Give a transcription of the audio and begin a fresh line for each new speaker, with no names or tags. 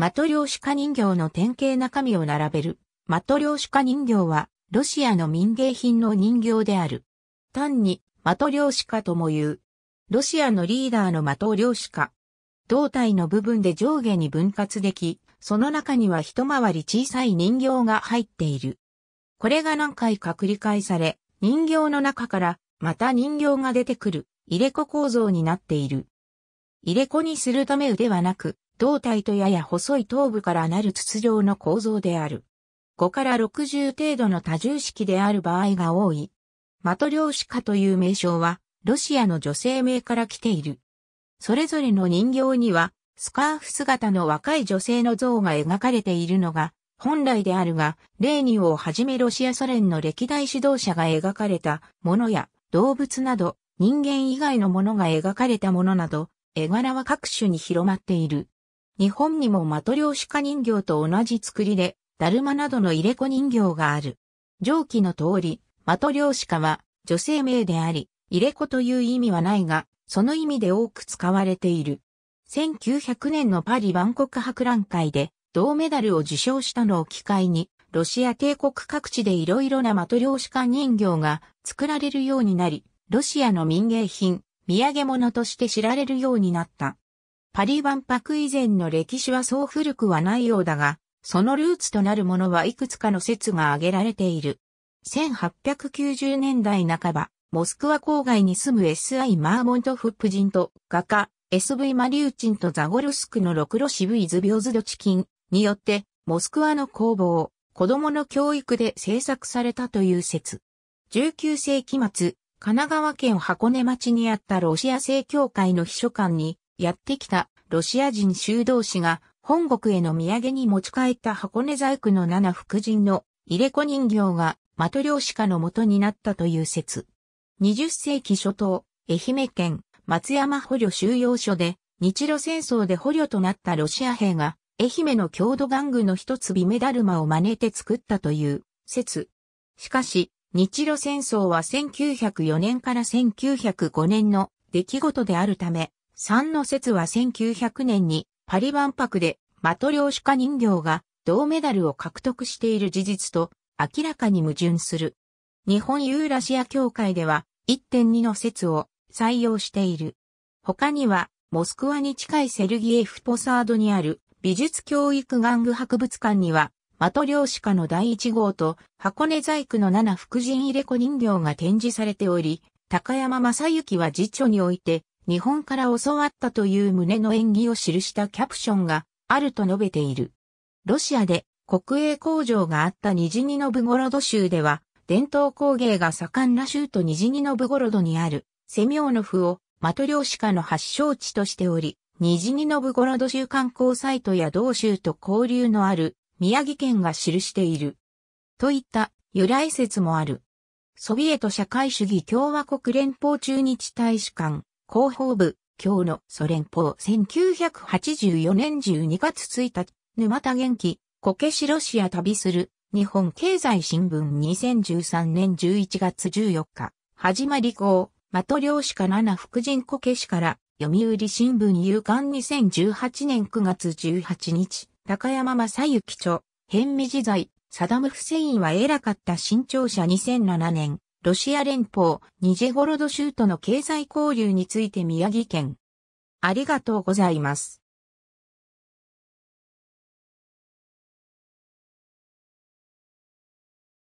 マトリョーシカ人形の典型中身を並べる。マトリョーシカ人形は、ロシアの民芸品の人形である。単に、マトリョーシカとも言う。ロシアのリーダーのマトリョーシカ。胴体の部分で上下に分割でき、その中には一回り小さい人形が入っている。これが何回か繰り返され、人形の中からまた人形が出てくる入れ子構造になっている。入れ子にするためではなく、胴体とやや細い頭部からなる筒状の構造である。5から60程度の多重式である場合が多い。マトリョーシカという名称は、ロシアの女性名から来ている。それぞれの人形には、スカーフ姿の若い女性の像が描かれているのが、本来であるが、レーニをはじめロシアソ連の歴代指導者が描かれたものや、動物など、人間以外のものが描かれたものなど、絵柄は各種に広まっている。日本にもマトリョーシカ人形と同じ作りで、ダルマなどの入れ子人形がある。上記の通り、マトリョーシカは女性名であり、入れ子という意味はないが、その意味で多く使われている。1900年のパリ万国博覧会で銅メダルを受賞したのを機会に、ロシア帝国各地でいろいろなマトリョーシカ人形が作られるようになり、ロシアの民芸品、土産物として知られるようになった。パリ万博以前の歴史はそう古くはないようだが、そのルーツとなるものはいくつかの説が挙げられている。1890年代半ば、モスクワ郊外に住む S.I. マーモントフップ人と画家 S.V. マリューチンとザゴルスクのロクロシブイズ・ビョズドチキンによって、モスクワの工房、子供の教育で制作されたという説。19世紀末、神奈川県箱根町にあったロシア正教会の秘書官に、やってきたロシア人修道士が本国への土産に持ち帰った箱根細工の七福神の入れ子人形がマトリョーシカの元になったという説。20世紀初頭、愛媛県松山捕虜収容所で日露戦争で捕虜となったロシア兵が愛媛の郷土玩具の一つ美メダルマを真似て作ったという説。しかし、日露戦争は1904年から1905年の出来事であるため、三の説は1900年にパリ万博でマトリョーシカ人形が銅メダルを獲得している事実と明らかに矛盾する。日本ユーラシア協会では1.2の説を採用している。他にはモスクワに近いセルギエフポサードにある美術教育玩具博物館にはマトリョーシカの第一号と箱根細工の七福神入れ子人形が展示されており、高山正幸は辞書において日本から教わったという旨の演技を記したキャプションがあると述べている。ロシアで国営工場があったニジニノブゴロド州では、伝統工芸が盛んな州とニジニノブゴロドにあるセミオノフをマトリョーシカの発祥地としており、ニジニノブゴロド州観光サイトや同州と交流のある宮城県が記している。といった由来説もある。ソビエト社会主義共和国連邦中日大使館、広報部、今日のソ連邦1984年12月1日、沼田元気、こけしロシア旅する、日本経済新聞2013年11月14日、始まり号、ョーシか七福神こけしから、読売新聞夕刊2018年9月18日、高山正幸著、変味自在、サダム・フセインは偉かった新潮社2007年、ロシア連邦、ニジェゴロド州との経済交流について宮城県。ありがとうございます。